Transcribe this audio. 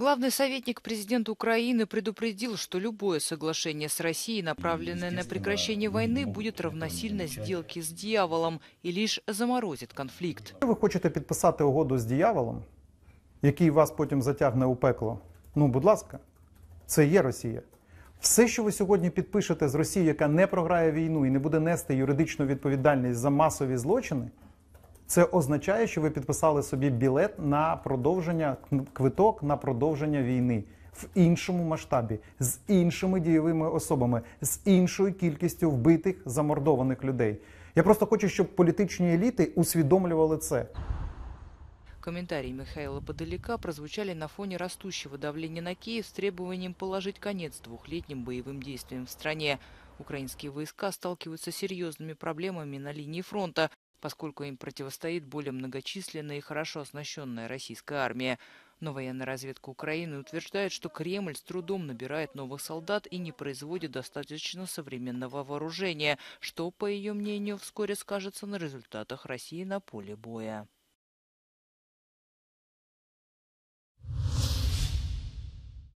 Главный советник президента Украины предупредил, что любое соглашение с Россией, направленное на прекращение войны, будет равносильно сделке с дьяволом и лишь заморозит конфликт. Ви хочете підписати угоду з дьяволом, який вас потім затягне у пекло? Ну, будь ласка, це є Росія. Все, що ви сьогодні підпишете з Росією, яка не програє війну і не буде нести юридичну відповідальність за масові злочини. Це означає, що ви підписали собі білет на продовження квиток на продовження війни в іншому масштабі, з іншими дійовими особами, з іншою кількістю вбитих замордованих людей. Я просто хочу, щоб політичні еліти усвідомлювали це. Комментарии Михаила Подоляка прозвучали на фоне растущего давления на Киев с требованием положить конец двухлетним боевым действиям в стране. Украинские войска сталкиваются с серьезными проблемами на линии фронта. поскольку им противостоит более многочисленная и хорошо оснащенная российская армия. Но военная разведка Украины утверждает, что Кремль с трудом набирает новых солдат и не производит достаточно современного вооружения, что, по ее мнению, вскоре скажется на результатах России на поле боя.